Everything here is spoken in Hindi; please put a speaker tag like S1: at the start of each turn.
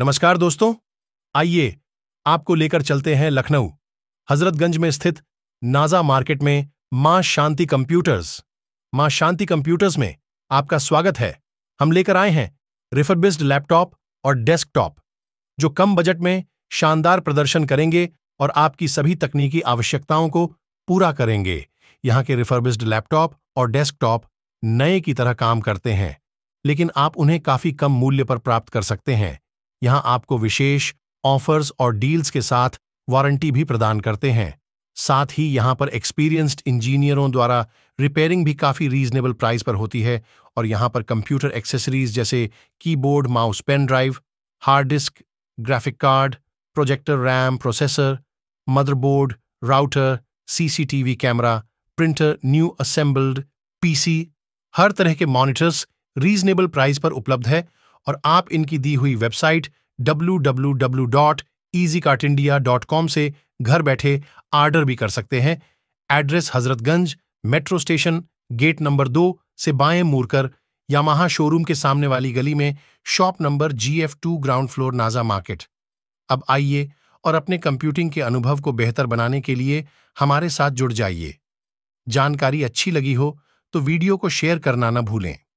S1: नमस्कार दोस्तों आइए आपको लेकर चलते हैं लखनऊ हजरतगंज में स्थित नाजा मार्केट में मां शांति कंप्यूटर्स मां शांति कंप्यूटर्स में आपका स्वागत है हम लेकर आए हैं रिफरबिस्ड लैपटॉप और डेस्कटॉप जो कम बजट में शानदार प्रदर्शन करेंगे और आपकी सभी तकनीकी आवश्यकताओं को पूरा करेंगे यहाँ के रिफरबिस्ड लैपटॉप और डेस्कटॉप नए की तरह काम करते हैं लेकिन आप उन्हें काफी कम मूल्य पर प्राप्त कर सकते हैं यहां आपको विशेष ऑफर्स और डील्स के साथ वारंटी भी प्रदान करते हैं साथ ही यहां पर एक्सपीरियंस्ड इंजीनियरों द्वारा रिपेयरिंग भी काफ़ी रीजनेबल प्राइस पर होती है और यहां पर कंप्यूटर एक्सेसरीज जैसे keyboard mouse pen drive hard disk graphic card projector RAM processor motherboard router CCTV camera printer new assembled PC हर तरह के मॉनिटर्स रीजनेबल प्राइस पर उपलब्ध है और आप इनकी दी हुई वेबसाइट www.easycartindia.com से घर बैठे आर्डर भी कर सकते हैं address Hazratganj metro station gate number दो से बाएं मुड़कर यामाहा शोरूम के सामने वाली गली में shop number G F two ground floor नाजा मार्केट अब आइए और अपने कंप्यूटिंग के अनुभव को बेहतर बनाने के लिए हमारे साथ जुड़ जाइए जानकारी अच्छी लगी हो तो वीडियो को शेयर करना न भूलें